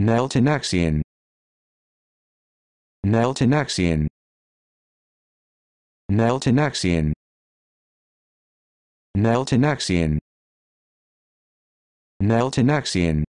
Neltonaxian Neltonaxian Neltonaxian Neltonaxian Neltonaxian